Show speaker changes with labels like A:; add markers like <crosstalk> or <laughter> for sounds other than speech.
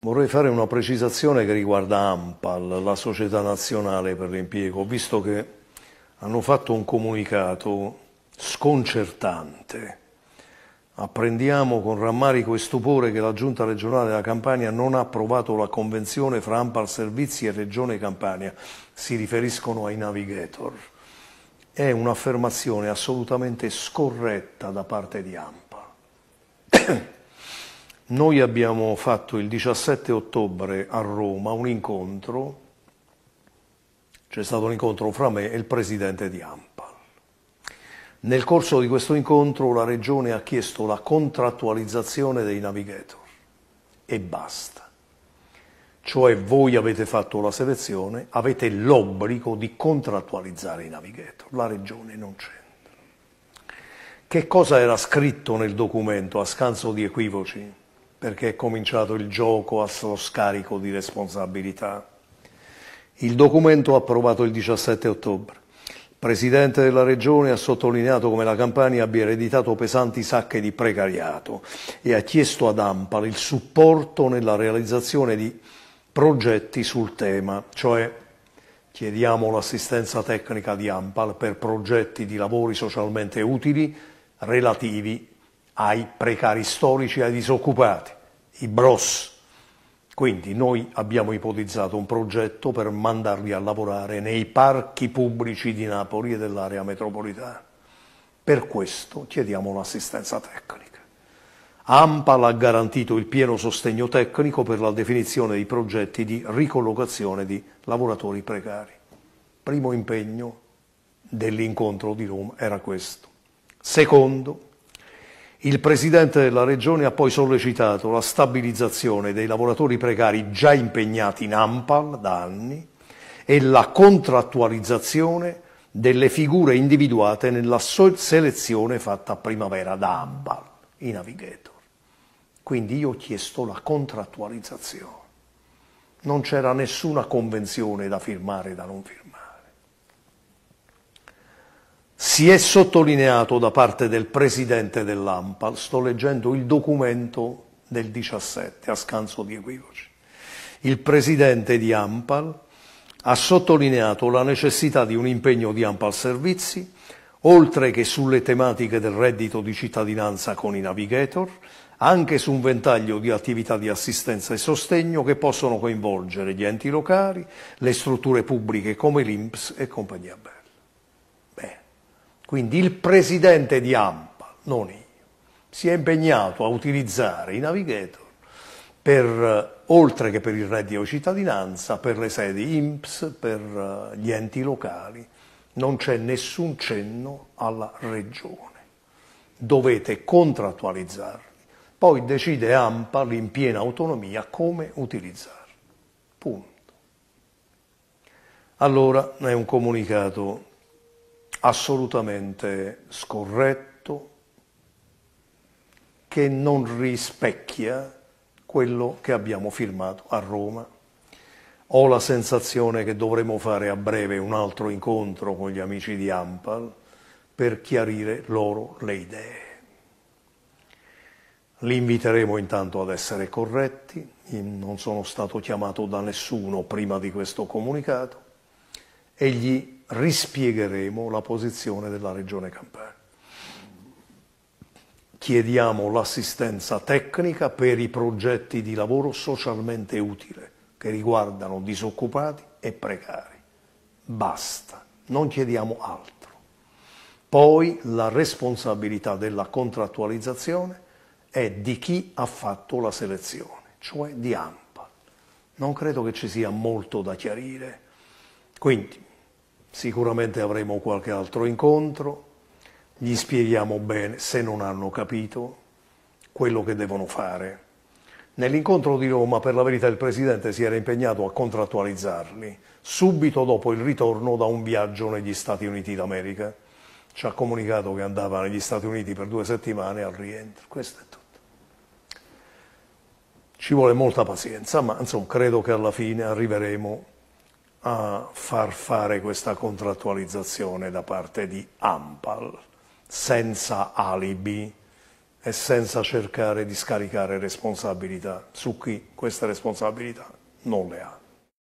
A: Vorrei fare una precisazione che riguarda AMPAL, la Società Nazionale per l'Impiego, visto che hanno fatto un comunicato sconcertante. Apprendiamo con rammarico e stupore che la Giunta regionale della Campania non ha approvato la convenzione fra AMPAL Servizi e Regione Campania. Si riferiscono ai navigator. È un'affermazione assolutamente scorretta da parte di AMPAL. <clears throat> Noi abbiamo fatto il 17 ottobre a Roma un incontro, c'è stato un incontro fra me e il presidente di AMPAL. Nel corso di questo incontro la Regione ha chiesto la contrattualizzazione dei navigator e basta. Cioè voi avete fatto la selezione, avete l'obbligo di contrattualizzare i navigator, la Regione non c'entra. Che cosa era scritto nel documento a scanso di equivoci? perché è cominciato il gioco a suo scarico di responsabilità. Il documento approvato il 17 ottobre. Il Presidente della Regione ha sottolineato come la Campania abbia ereditato pesanti sacche di precariato e ha chiesto ad Ampal il supporto nella realizzazione di progetti sul tema, cioè chiediamo l'assistenza tecnica di Ampal per progetti di lavori socialmente utili relativi ai precari storici, ai disoccupati, i bros. Quindi noi abbiamo ipotizzato un progetto per mandarli a lavorare nei parchi pubblici di Napoli e dell'area metropolitana. Per questo chiediamo l'assistenza tecnica. AMPAL ha garantito il pieno sostegno tecnico per la definizione dei progetti di ricollocazione di lavoratori precari. Primo impegno dell'incontro di Roma era questo. Secondo, il Presidente della Regione ha poi sollecitato la stabilizzazione dei lavoratori precari già impegnati in AMPAL da anni e la contrattualizzazione delle figure individuate nella selezione fatta a primavera da AMPAL, i navigator. Quindi io ho chiesto la contrattualizzazione. Non c'era nessuna convenzione da firmare e da non firmare si è sottolineato da parte del presidente dell'AMPAL, sto leggendo il documento del 17 a scanso di equivoci, il presidente di AMPAL ha sottolineato la necessità di un impegno di AMPAL Servizi, oltre che sulle tematiche del reddito di cittadinanza con i navigator, anche su un ventaglio di attività di assistenza e sostegno che possono coinvolgere gli enti locali, le strutture pubbliche come l'INPS e compagnia bella. Quindi il presidente di AMPA, non io, si è impegnato a utilizzare i navigator per, eh, oltre che per il reddito cittadinanza, per le sedi INPS, per eh, gli enti locali. Non c'è nessun cenno alla regione. Dovete contrattualizzarli. Poi decide AMPA in piena autonomia come utilizzarli. Punto. Allora è un comunicato assolutamente scorretto, che non rispecchia quello che abbiamo firmato a Roma. Ho la sensazione che dovremo fare a breve un altro incontro con gli amici di Ampal per chiarire loro le idee. Li inviteremo intanto ad essere corretti, non sono stato chiamato da nessuno prima di questo comunicato, e gli rispiegheremo la posizione della Regione Campania. Chiediamo l'assistenza tecnica per i progetti di lavoro socialmente utile che riguardano disoccupati e precari. Basta, non chiediamo altro. Poi la responsabilità della contrattualizzazione è di chi ha fatto la selezione, cioè di AMPA. Non credo che ci sia molto da chiarire. Quindi Sicuramente avremo qualche altro incontro, gli spieghiamo bene, se non hanno capito, quello che devono fare. Nell'incontro di Roma, per la verità, il Presidente si era impegnato a contrattualizzarli subito dopo il ritorno da un viaggio negli Stati Uniti d'America. Ci ha comunicato che andava negli Stati Uniti per due settimane al rientro. Questo è tutto. Ci vuole molta pazienza, ma insomma, credo che alla fine arriveremo a far fare questa contrattualizzazione da parte di Ampal, senza alibi e senza cercare di scaricare responsabilità su chi queste responsabilità non le ha.